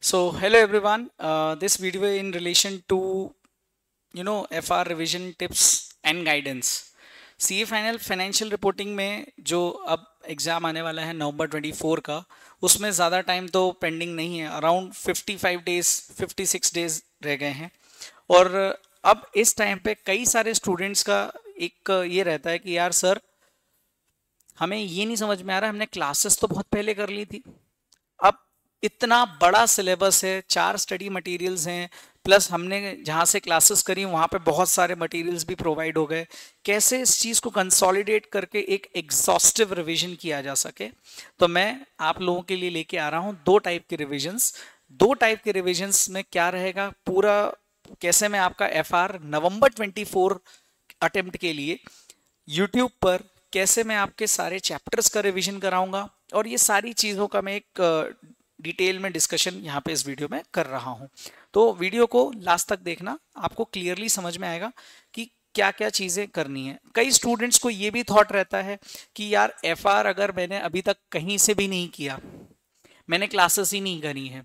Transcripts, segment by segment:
So hello everyone, uh, this video in relation to, you know, FR revision tips and guidance. C final financial reporting में जो अब exam आने वाला है नवंबर 24 का उसमें ज़्यादा टाइम तो पेंडिंग नहीं है अराउंड 55 डेज 56 डेज रह गए हैं और अब इस टाइम पे कई सारे स्टूडेंट्स का एक ये रहता है कि यार सर हमें ये नहीं समझ में आ रहा हमने क्लासेस तो बहुत पहले कर ली थी इतना बड़ा सिलेबस है चार स्टडी मटेरियल्स हैं प्लस हमने जहाँ से क्लासेस करी वहाँ पे बहुत सारे मटेरियल्स भी प्रोवाइड हो गए कैसे इस चीज़ को कंसोलिडेट करके एक एग्जॉस्टिव रिवीजन किया जा सके तो मैं आप लोगों के लिए लेके आ रहा हूँ दो टाइप के रिविजन्स दो टाइप के रिविजन्स में क्या रहेगा पूरा कैसे मैं आपका F R November twenty four attempt के लिए यूट्यूब पर कैसे मैं आपके सारे चैप्टर्स का रिविजन कराऊंगा और ये सारी चीज़ों का मैं एक डिटेल में डिस्कशन यहाँ पे इस वीडियो में कर रहा हूँ तो वीडियो को लास्ट तक देखना आपको क्लियरली समझ में आएगा कि क्या क्या चीज़ें करनी है कई स्टूडेंट्स को ये भी थॉट रहता है कि यार एफ अगर मैंने अभी तक कहीं से भी नहीं किया मैंने क्लासेस ही नहीं करी है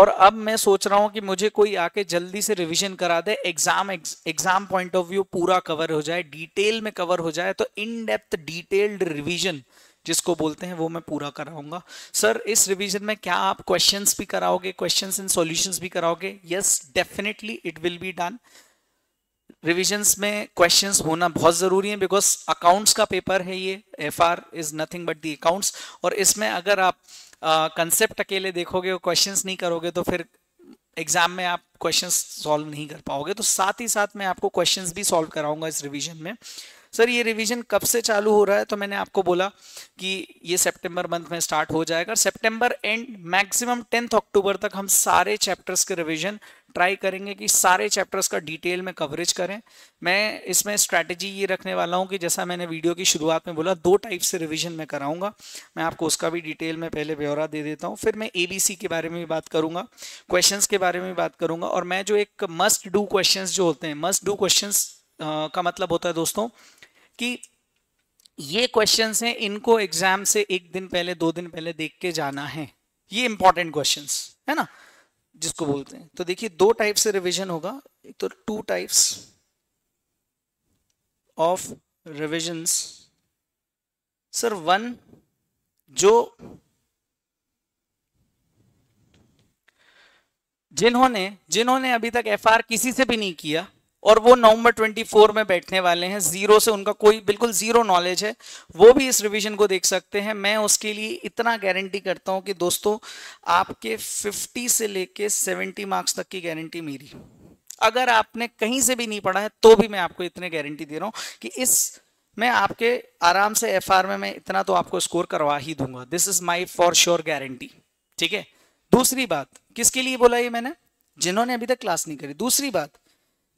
और अब मैं सोच रहा हूँ कि मुझे कोई आके जल्दी से रिवीजन करा दे exam exam point of view पूरा कवर हो जाए डिटेल में कवर हो जाए तो इन डेप्थ डिटेल्ड रिवीजन जिसको बोलते हैं वो मैं पूरा कराऊंगा सर इस रिवीजन में क्या आप क्वेश्चंस भी कराओगे क्वेश्चंस एंड सॉल्यूशंस भी कराओगे yes definitely it will be done revisions में क्वेश्चंस होना बहुत ज़रूरी है बिकॉज अकाउंट्स का पेपर है ये F R is nothing but the accounts और इसमें अगर आप कंसेप्ट uh, अकेले देखोगे और क्वेश्चन नहीं करोगे तो फिर एग्जाम में आप क्वेश्चंस सॉल्व नहीं कर पाओगे तो साथ ही साथ मैं आपको क्वेश्चंस भी सॉल्व कराऊंगा इस रिवीजन में सर ये रिवीजन कब से चालू हो रहा है तो मैंने आपको बोला कि ये सितंबर मंथ में स्टार्ट हो जाएगा September end maximum tenth October तक हम सारे चैप्टर्स के रिवीजन ट्राई करेंगे कि सारे चैप्टर्स का डिटेल में कवरेज करें मैं इसमें स्ट्रैटेजी ये रखने वाला हूँ कि जैसा मैंने वीडियो की शुरुआत में बोला दो टाइप से रिविजन मैं कराऊंगा मैं आपको उसका भी डिटेल में पहले ब्यौरा दे देता हूँ फिर मैं ए के बारे में भी बात करूँगा क्वेश्चन के बारे में भी बात करूँगा और मैं जो एक मस्ट डू क्वेश्चन जो होते हैं मस्ट डू क्वेश्चन का मतलब होता है दोस्तों कि ये क्वेश्चंस हैं इनको एग्जाम से एक दिन पहले दो दिन पहले देख के जाना है ये इंपॉर्टेंट क्वेश्चंस है ना जिसको बोलते हैं तो देखिए दो टाइप से रिवीजन होगा एक तो two types of revisions sir one जो जिन्होंने जिन्होंने अभी तक एफआर किसी से भी नहीं किया और वो नवंबर 24 में बैठने वाले हैं जीरो से उनका कोई बिल्कुल जीरो नॉलेज है वो भी इस रिवीजन को देख सकते हैं मैं उसके लिए इतना गारंटी करता हूं कि दोस्तों आपके 50 से लेके 70 मार्क्स तक की गारंटी मेरी अगर आपने कहीं से भी नहीं पढ़ा है तो भी मैं आपको इतने गारंटी दे रहा हूं कि इस मैं आपके आराम से एफ में मैं इतना तो आपको स्कोर करवा ही दूंगा this is my for sure guarantee ठीक है दूसरी बात किसके लिए बोला ये मैंने जिन्होंने अभी तक क्लास नहीं करी दूसरी बात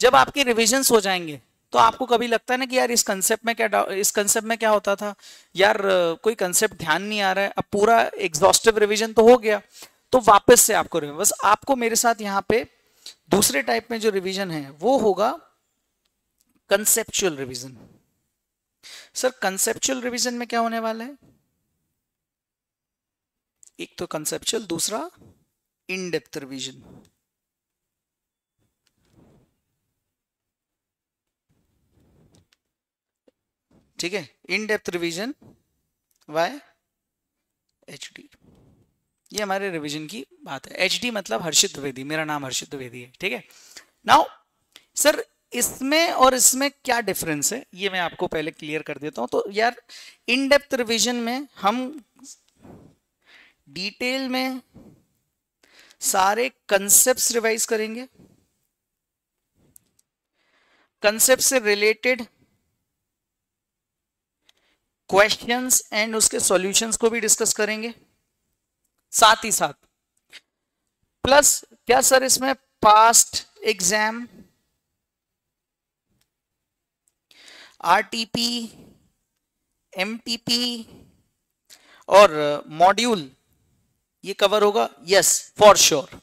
जब आपके रिविजन हो जाएंगे तो आपको कभी लगता है ना कि यार इस कंसेप्ट में क्या इस कंसेप्ट में क्या होता था यार कोई कंसेप्ट ध्यान नहीं आ रहा है अब पूरा एग्जॉस्टिव रिविजन तो हो गया तो वापस से आपको बस आपको मेरे साथ यहाँ पे दूसरे टाइप में जो रिवीजन है वो होगा conceptual revision sir conceptual revision में क्या होने वाला है एक तो कंसेप्चुअल दूसरा इनडेप्थ रिविजन रिवीजन ठीक है in depth revision Y H ये हमारे रिविजन की बात है एच डी मतलब हर्षित द्विवेदी मेरा नाम हर्षित द्विवेदी है ठीक है नाउ सर इसमें और इसमें क्या डिफरेंस है ये मैं आपको पहले क्लियर कर देता हूं तो यार इन डेप्थ रिविजन में हम डिटेल में सारे कंसेप्ट रिवाइज करेंगे कंसेप्ट से रिलेटेड क्वेश्चंस एंड उसके सॉल्यूशंस को भी डिस्कस करेंगे साथ ही साथ प्लस क्या सर इसमें पास्ट एग्जाम आरटीपी एमटीपी और मॉड्यूल uh, ये कवर होगा यस फॉर श्योर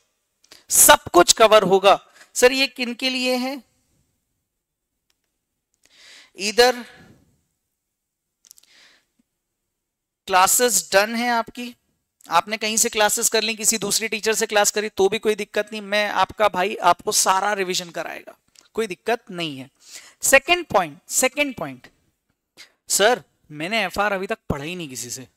सब कुछ कवर होगा सर ये किन के लिए है इधर क्लासेस डन है आपकी आपने कहीं से क्लासेस कर ली किसी दूसरी टीचर से क्लास करी तो भी कोई दिक्कत नहीं मैं आपका भाई आपको सारा रिविजन कराएगा कोई दिक्कत नहीं है second point second point sir मैंने एफ अभी तक पढ़ा ही नहीं किसी से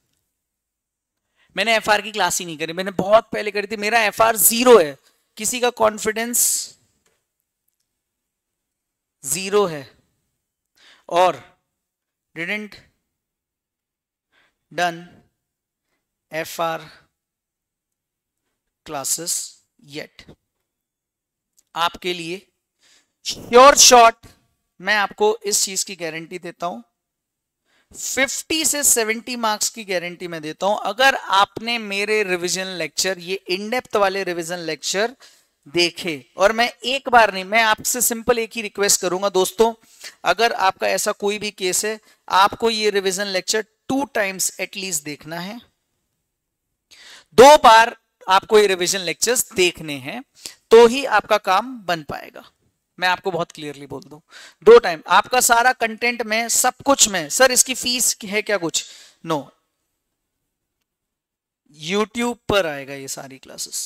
मैंने एफ की क्लास ही नहीं करी मैंने बहुत पहले करी थी मेरा एफ जीरो है किसी का कॉन्फिडेंस जीरो है और didn't done fr classes yet आपके लिए श्योर शॉट मैं आपको इस चीज की गारंटी देता हूं 50 से 70 मार्क्स की गारंटी मैं देता हूं अगर आपने मेरे रिवीजन लेक्चर ये इनडेप्थ वाले रिवीजन लेक्चर देखे और मैं एक बार नहीं मैं आपसे सिंपल एक ही रिक्वेस्ट करूंगा दोस्तों अगर आपका ऐसा कोई भी केस है आपको ये revision lecture two times at least देखना है दो बार आपको ये रिविजन लेक्चर्स देखने हैं तो ही आपका काम बन पाएगा मैं आपको बहुत क्लियरली बोल दू दो टाइम आपका सारा कंटेंट में सब कुछ में सर इसकी फीस है क्या कुछ नो no. यूट्यूब पर आएगा ये सारी क्लासेस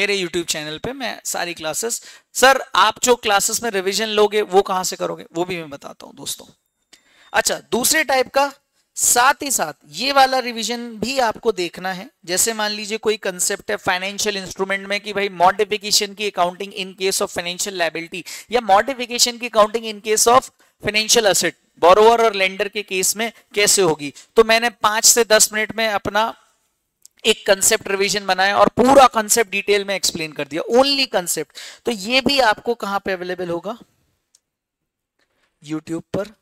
मेरे यूट्यूब चैनल पे मैं सारी क्लासेस सर आप जो क्लासेस में रिवीजन लोगे वो कहां से करोगे वो भी मैं बताता हूं दोस्तों अच्छा दूसरे टाइप का साथ ही साथ ये वाला रिवीजन भी आपको देखना है जैसे मान लीजिए कोई कंसेप्ट है फाइनेंशियल इंस्ट्रूमेंट में कि भाई मॉडिफिकेशन की accounting in case of financial liability या मॉडिफिकेशन की accounting in case of financial asset borrower और लेंडर के केस में कैसे होगी तो मैंने पांच से दस मिनट में अपना एक कंसेप्ट रिवीजन बनाया और पूरा कंसेप्ट डिटेल में एक्सप्लेन कर दिया ओनली कंसेप्ट तो ये भी आपको कहां पे अवेलेबल होगा यूट्यूब पर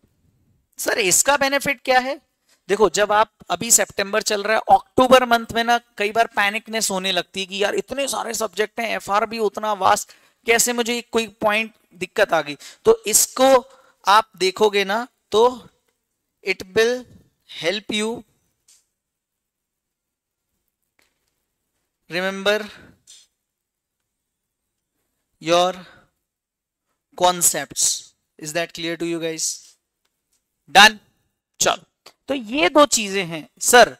सर इसका बेनिफिट क्या है देखो जब आप अभी सितंबर चल रहा है अक्टूबर मंथ में ना कई बार पैनिकनेस होने लगती है कि यार इतने सारे सब्जेक्ट हैं एफ भी उतना वास्ट कैसे मुझे कोई पॉइंट दिक्कत आ गई तो इसको आप देखोगे ना तो it will help you remember your concept is that clear to you guys done चलो तो ये दो चीजें हैं सर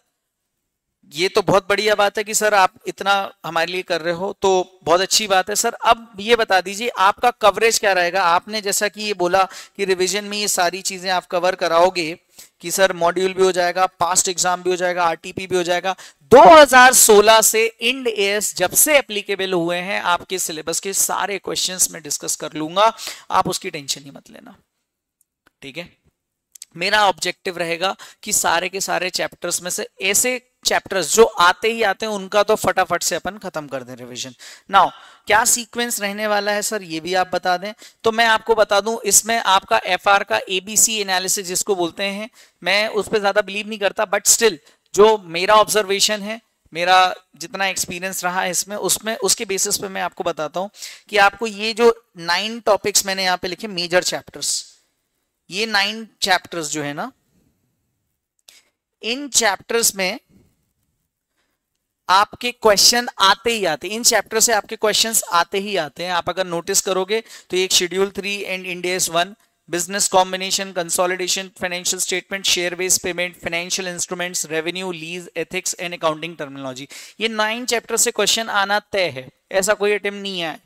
ये तो बहुत बढ़िया बात है कि सर आप इतना हमारे लिए कर रहे हो तो बहुत अच्छी बात है सर अब ये बता दीजिए आपका कवरेज क्या रहेगा आपने जैसा कि ये बोला कि रिवीजन में ये सारी चीजें आप कवर कराओगे कि सर मॉड्यूल भी हो जाएगा पास्ट एग्जाम भी हो जाएगा आरटीपी भी हो जाएगा 2016 से इंड एस जब से एप्लीकेबल हुए हैं आपके सिलेबस के सारे क्वेश्चन में डिस्कस कर लूंगा आप उसकी टेंशन ही मत लेना ठीक है मेरा ऑब्जेक्टिव रहेगा कि सारे के सारे चैप्टर्स में से ऐसे चैप्टर्स जो आते ही आते हैं उनका तो फटाफट से अपन खत्म कर दें रिवीजन नाउ क्या सीक्वेंस रहने वाला है सर ये भी आप बता दें तो मैं आपको बता दूं इसमें आपका एफ का एबीसी एनालिसिस जिसको बोलते हैं मैं उस पर ज्यादा बिलीव नहीं करता बट स्टिल जो मेरा ऑब्जर्वेशन है मेरा जितना एक्सपीरियंस रहा है इसमें उसमें उसके बेसिस पे मैं आपको बताता हूँ कि आपको ये जो नाइन टॉपिक्स मैंने यहाँ पे लिखे मेजर चैप्टर्स ये नाइन चैप्टर्स जो है ना इन चैप्टर्स में आपके क्वेश्चन आते ही आते इन चैप्टर से आपके क्वेश्चंस आते ही आते हैं आप अगर नोटिस करोगे तो एक schedule three and Ind AS one business combination consolidation financial statement share base payment financial instruments revenue lease ethics and accounting terminology ये नाइन चैप्टर से क्वेश्चन आना तय है ऐसा कोई अटेम्प नहीं है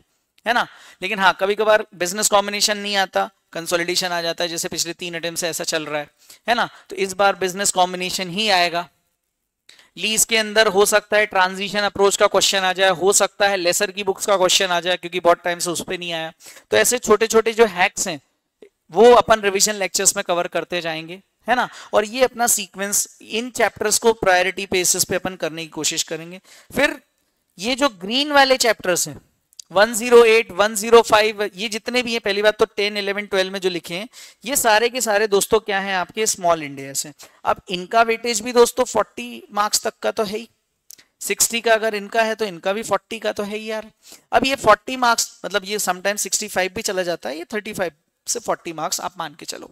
है ना लेकिन हाँ कभी कभार बिजनेस कॉम्बिनेशन नहीं आता कंसोलिडेशन आ जाता है जैसे पिछले तीन अटेम्प से ऐसा चल रहा है है ना तो इस बार बिजनेस कॉम्बिनेशन ही आएगा लीज के अंदर हो सकता है ट्रांजिशन अप्रोच का क्वेश्चन आ जाए हो सकता है लेसर की बुक्स का क्वेश्चन आ जाए क्योंकि बहुत टाइम से उस पर नहीं आया तो ऐसे छोटे छोटे जो हैक्स हैं वो अपन रिविजन लेक्चर्स में कवर करते जाएंगे है ना और ये अपना सीक्वेंस इन चैप्टर्स को प्रायोरिटी बेसिस पे अपन करने की कोशिश करेंगे फिर ये जो ग्रीन वाले चैप्टर्स हैं 108, 105 ये जितने भी हैं पहली बात तो 10, 11, 12 में जो लिखे हैं ये सारे के सारे दोस्तों क्या हैं आपके स्मॉल इंडिया से अब इनका वेटेज भी दोस्तों 40 मार्क्स तक का तो है ही 60 का अगर इनका है तो इनका भी 40 का तो है ही यार अब ये 40 मार्क्स मतलब ये समटाइम 65 भी चला जाता है ये 35 से 40 मार्क्स आप मान के चलो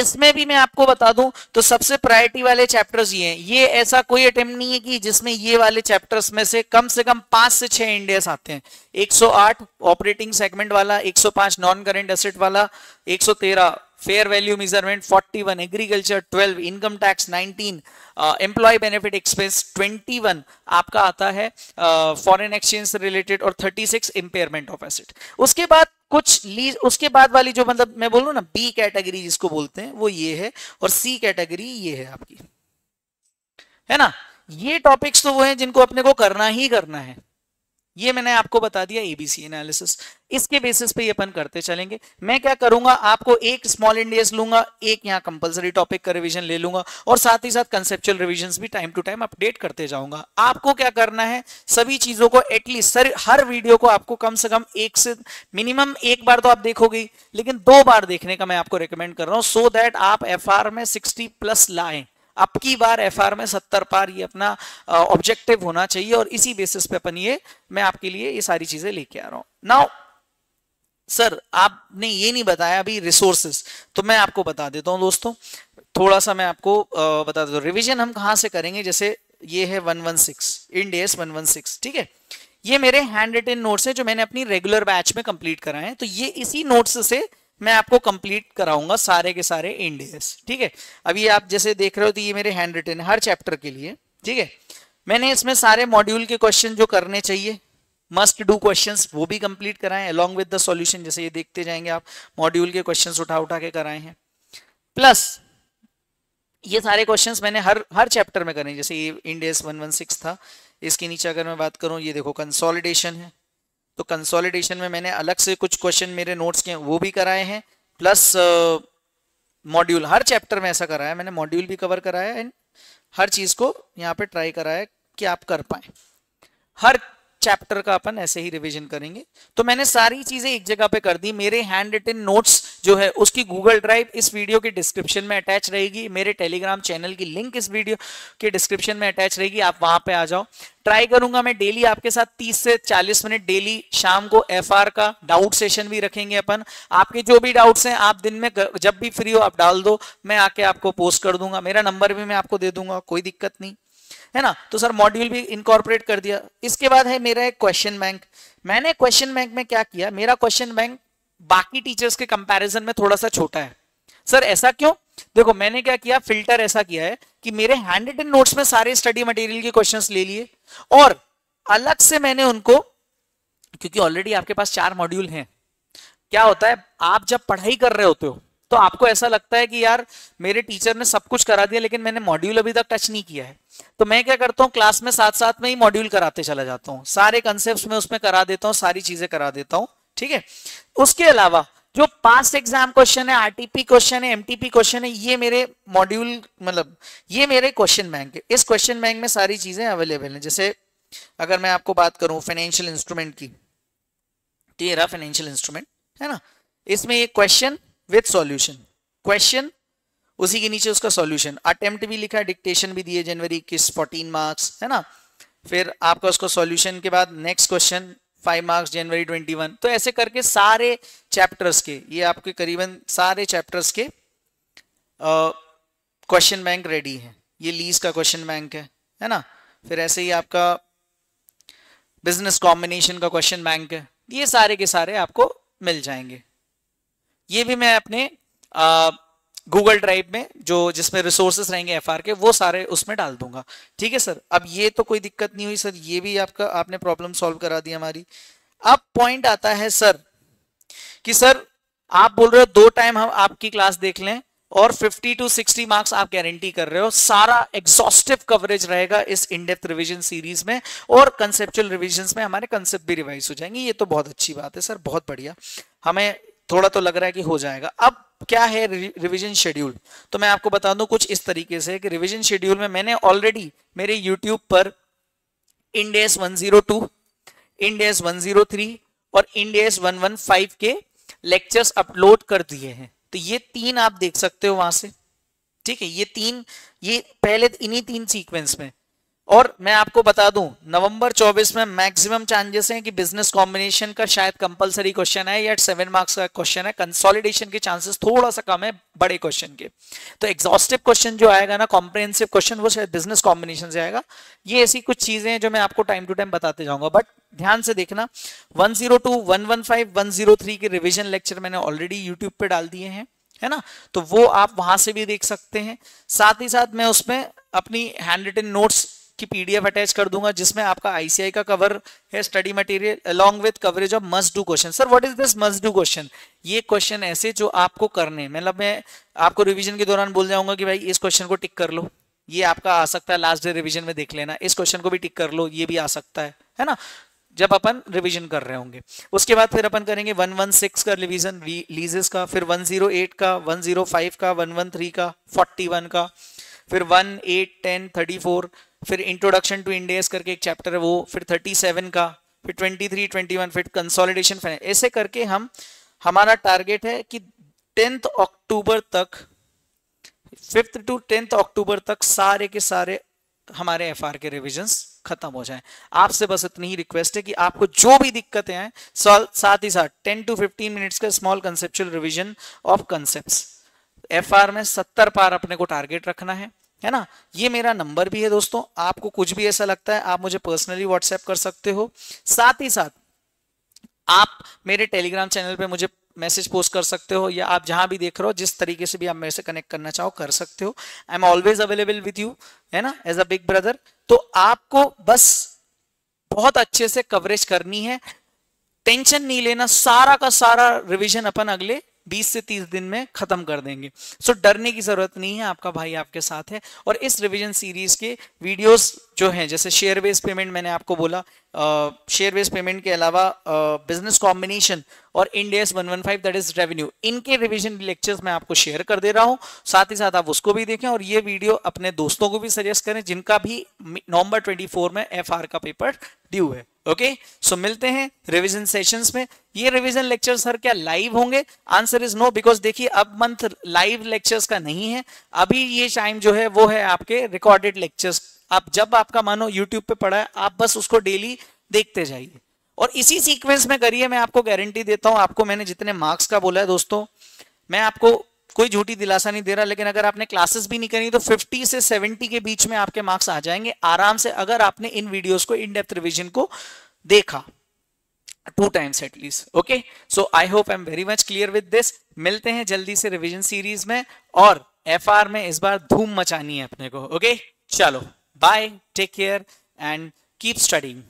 इसमें भी मैं आपको बता दूं तो सबसे प्रायोरिटी वाले चैप्टर्स ये हैं ये ऐसा कोई अटेम्प्ट नहीं है कि जिसमें ये वाले चैप्टर्स में से कम से कम पांच से छह इंडियस आते हैं 108 ऑपरेटिंग सेगमेंट वाला 105 नॉन करेंट एसेट वाला 113 fair value measurement 41 agriculture 12 income tax 19 employee benefit expense twenty आपका आता है फॉरन एक्सचेंज रिलेटेड और थर्टी सिक्स ऑफ एसेट उसके बाद कुछ लीज उसके बाद वाली जो मतलब मैं बोलूँ ना बी कैटेगरी जिसको बोलते हैं वो ये है और सी कैटेगरी ये है आपकी है ना ये टॉपिक्स तो वो हैं जिनको अपने को करना ही करना है ये मैंने आपको बता दिया एबीसी एनालिसिस इसके बेसिस पे ये अपन करते चलेंगे मैं क्या करूंगा आपको एक स्मॉल इंडियस लूंगा एक यहाँ कंपलसरी टॉपिक का रिवीजन ले लूंगा और साथ ही साथ कंसेप्चुअल रिविजन भी टाइम टू टाइम अपडेट करते जाऊंगा आपको क्या करना है सभी चीजों को एटलीस्ट सर हर वीडियो को आपको कम से कम एक से मिनिमम एक बार तो आप देखोगे लेकिन दो बार देखने का मैं आपको रिकमेंड कर रहा हूँ सो दैट आप एफ में सिक्सटी प्लस लाएं अब की बार एफ में सत्तर पार ये अपना ऑब्जेक्टिव होना चाहिए और इसी बेसिस पे अपन ये मैं आपके लिए ये सारी चीजें लेके आ रहा हूं नाउ सर आपने ये नहीं बताया अभी रिसोर्सेस तो मैं आपको बता देता हूं दोस्तों थोड़ा सा मैं आपको बता देता हूं रिविजन हम कहां से करेंगे जैसे ये है one one six 116 Ind AS six ठीक है ये मेरे हैंड रिटेन नोट्स हैं जो मैंने अपनी रेगुलर बैच में कंप्लीट कराए हैं तो ये इसी नोट्स से मैं आपको कंप्लीट कराऊंगा सारे के सारे इंडेस ठीक है अभी आप जैसे देख रहे हो तो ये मेरे हैंड रिटन है हर चैप्टर के लिए ठीक है मैंने इसमें सारे मॉड्यूल के क्वेश्चन जो करने चाहिए मस्ट डू क्वेश्चन वो भी कंप्लीट कराए अलॉन्ग विद द सोल्यूशन जैसे ये देखते जाएंगे आप मॉड्यूल के क्वेश्चन उठा उठा के कराए हैं प्लस ये सारे क्वेश्चन मैंने हर हर चैप्टर में करें जैसे ये इंडेस वन था इसके नीचे अगर मैं बात करूं ये देखो कंसोलिडेशन है तो कंसोलिडेशन में मैंने अलग से कुछ क्वेश्चन मेरे नोट्स के वो भी कराए हैं प्लस मॉड्यूल uh, हर चैप्टर में ऐसा कराया मैंने मॉड्यूल भी कवर कराया एंड हर चीज़ को यहाँ पे ट्राई कराया कि आप कर पाए हर चैप्टर का अपन ऐसे ही रिवीजन करेंगे तो मैंने सारी चीज़ें एक जगह पे कर दी मेरे हैंड रिटन नोट्स जो है उसकी गूगल ड्राइव इस वीडियो के डिस्क्रिप्शन में अटैच रहेगी मेरे टेलीग्राम चैनल की लिंक इस वीडियो के डिस्क्रिप्शन में अटैच रहेगी आप वहां पे आ जाओ ट्राई करूंगा मैं डेली आपके साथ 30 से 40 मिनट डेली शाम को एफआर का डाउट सेशन भी रखेंगे अपन आपके जो भी डाउट्स हैं आप दिन में जब भी फ्री हो आप डाल दो मैं आके आपको पोस्ट कर दूंगा मेरा नंबर भी मैं आपको दे दूंगा कोई दिक्कत नहीं है ना तो सर मॉड्यूल भी इनकॉर्पोरेट कर दिया इसके बाद है मेरा एक क्वेश्चन बैंक मैंने क्वेश्चन बैंक में क्या किया मेरा क्वेश्चन बैंक बाकी टीचर्स के कंपैरिजन में थोड़ा सा छोटा है सर ऐसा क्यों देखो मैंने क्या किया फिल्टर ऐसा किया है कि मेरे हैंड रिटन नोट्स में सारे स्टडी मटेरियल के क्वेश्चंस ले लिए और अलग से मैंने उनको क्योंकि ऑलरेडी आपके पास चार मॉड्यूल हैं क्या होता है आप जब पढ़ाई कर रहे होते हो तो आपको ऐसा लगता है कि यार मेरे टीचर ने सब कुछ करा दिया लेकिन मैंने मॉड्यूल अभी तक टच नहीं किया है तो मैं क्या करता हूँ क्लास में साथ साथ में ही मॉड्यूल कराते चला जाता हूँ सारे कंसेप्ट में उसमें करा देता हूँ सारी चीजें करा देता हूँ ठीक है उसके अलावा जो पास्ट एग्जाम क्वेश्चन है आरटीपी क्वेश्चन है एमटीपी क्वेश्चन है ये मेरे मॉड्यूल मतलब ये मेरे क्वेश्चन बैंक है इस क्वेश्चन बैंक में सारी चीजें अवेलेबल हैं जैसे अगर मैं आपको बात करूं फाइनेंशियल इंस्ट्रूमेंट की तेरा फाइनेंशियल इंस्ट्रूमेंट है ना इसमें एक क्वेश्चन विद सॉल्यूशन क्वेश्चन उसी के नीचे उसका सॉल्यूशन अटेम्प्ट भी लिखा डिक्टेशन भी दिए जनवरी इक्कीस फोर्टीन मार्क्स है ना फिर आपका उसको सॉल्यूशन के बाद नेक्स्ट क्वेश्चन फाइव मार्क्स जनवरी ट्वेंटी वन तो ऐसे करके सारे चैप्टर्स के ये आपके करीबन सारे चैप्टर्स के क्वेश्चन बैंक रेडी है ये लीज का क्वेश्चन बैंक है है ना फिर ऐसे ही आपका बिजनेस कॉम्बिनेशन का क्वेश्चन बैंक है ये सारे के सारे आपको मिल जाएंगे ये भी मैं अपने आ, गूगल ड्राइव में जो जिसमें रिसोर्सेस रहेंगे एफ के वो सारे उसमें डाल दूंगा ठीक है सर अब ये तो कोई दिक्कत नहीं हुई सर ये भी आपका आपने प्रॉब्लम सॉल्व करा दी हमारी अब पॉइंट आता है सर कि सर आप बोल रहे हो दो टाइम हम आपकी क्लास देख लें और 50 टू 60 मार्क्स आप गारंटी कर रहे हो सारा एग्जॉस्टिव कवरेज रहेगा इस इनडेप्थ रिवीजन सीरीज में और कंसेप्चुअल रिवीजन में हमारे कंसेप्ट भी रिवाइज हो जाएंगे ये तो बहुत अच्छी बात है सर बहुत बढ़िया हमें थोड़ा तो लग रहा है कि हो जाएगा अब क्या है रिवीजन शेड्यूल तो मैं आपको बता दूं कुछ इस तरीके से कि रिवीजन शेड्यूल में मैंने ऑलरेडी मेरे यूट्यूब पर इंडेस 102, इंडेस 103 और इंडेस 115 के लेक्चर्स अपलोड कर दिए हैं तो ये तीन आप देख सकते हो वहां से ठीक है ये तीन ये पहले इन्हीं तीन सीक्वेंस में और मैं आपको बता दूं नवंबर 24 में मैक्सिमम चांसेस हैं कि बिजनेस कॉम्बिनेशन का शायद कंपलसरी क्वेश्चन है या सेवन मार्क्स का क्वेश्चन है कंसोलिडेशन के चांसेस थोड़ा सा कम है बड़े क्वेश्चन के तो एग्जॉस्टिव क्वेश्चन जो आएगा ना कॉम्प्रिहेंसिव क्वेश्चन वो शायद बिजनेस कॉम्बिनेशन से आएगा ये ऐसी कुछ चीजें हैं जो मैं आपको टाइम टू टाइम बताते जाऊंगा बट ध्यान से देखना वन जीरो थ्री के रिविजन लेक्चर मैंने ऑलरेडी यूट्यूब पे डाल दिए हैं है ना तो वो आप वहां से भी देख सकते हैं साथ ही साथ मैं उसमें अपनी हैंड रिटन नोट्स की पीडीएफ अटैच कर दूंगा जिसमें आपका आईसीआई का कवर है study material along with coverage of must do question sir what is this must do question ये क्वेश्चन ऐसे जो आपको करने मतलब मैं आपको रिविजन के दौरान बोल जाऊंगा कि भाई इस क्वेश्चन को टिक कर लो ये आपका आ सकता है लास्ट डे रिविजन में देख लेना इस क्वेश्चन को भी टिक कर लो ये भी आ सकता है है ना जब अपन रिवीजन कर रहे होंगे उसके बाद फिर अपन करेंगे 116 का रिवीजन लीजेस का फिर 108 का 105 का 113 का 41 का फिर 1 8 10 34 फिर इंट्रोडक्शन टू इंडियस करके एक चैप्टर है वो फिर 37 का फिर 23 21 फिर कंसोलिडेशन फाइनेंस ऐसे करके हम हमारा टारगेट है कि टेंथ अक्टूबर तक फिफ्थ टू टेंथ अक्टूबर तक सारे के सारे हमारे एफ के रिविजन खत्म हो जाए आपसे बस इतनी ही रिक्वेस्ट है कि आपको जो भी दिक्कतें हैं साथ ही साथ 10 टू 15 मिनट्स का small conceptual revision of concepts F में 70 पार अपने को टारगेट रखना है है ना ये मेरा नंबर भी है दोस्तों आपको कुछ भी ऐसा लगता है आप मुझे पर्सनली व्हाट्सएप कर सकते हो साथ ही साथ आप मेरे टेलीग्राम चैनल पे मुझे मैसेज पोस्ट कर सकते हो या आप जहां भी देख रहे हो जिस तरीके से भी आप मेरे से कनेक्ट करना चाहो कर सकते हो I am always available with you है ना एज अ बिग ब्रदर तो आपको बस बहुत अच्छे से कवरेज करनी है टेंशन नहीं लेना सारा का सारा रिविजन अपन अगले बीस से तीस दिन में खत्म कर देंगे सो so, डरने की जरूरत नहीं है आपका भाई आपके साथ है और इस रिविजन सीरीज के वीडियोस जो हैं जैसे शेयर बेस्ड पेमेंट मैंने आपको बोला शेयर बेस्ड पेमेंट के अलावा बिजनेस कॉम्बिनेशन और इंडियस 115 दैट इज रेवेन्यू इनके रिवीजन लेक्चर्स मैं आपको शेयर कर दे रहा हूं साथ ही साथ आप उसको भी देखें और ये वीडियो अपने दोस्तों को भी सजेस्ट करें जिनका भी नवंबर 24 में एफ का पेपर ड्यू है ओके okay? सो so, मिलते हैं रिवीजन सेशंस में ये रिवीजन लेक्चर सर क्या लाइव होंगे आंसर इज नो बिकॉज देखिए अब मंथ लाइव लेक्चर्स का नहीं है अभी ये टाइम जो है वो है आपके रिकॉर्डेड लेक्चर्स आप जब आपका मानो यूट्यूब पे पढ़ा है आप बस उसको डेली देखते जाइए और इसी सीक्वेंस में करिए मैं आपको गारंटी देता हूं आपको मैंने जितने मार्क्स का बोला है दोस्तों मैं आपको कोई झूठी दिलासा नहीं दे रहा लेकिन अगर आपने क्लासेस भी नहीं करी तो 50 से 70 के बीच में आपके मार्क्स आ जाएंगे आराम से अगर आपने इन वीडियोस को इन डेप्थ रिविजन को देखा two times at least okay so I hope I am very much clear with this मिलते हैं जल्दी से रिविजन सीरीज में और एफ में इस बार धूम मचानी है अपने को ओके okay? चलो Bye, take care, and keep studying.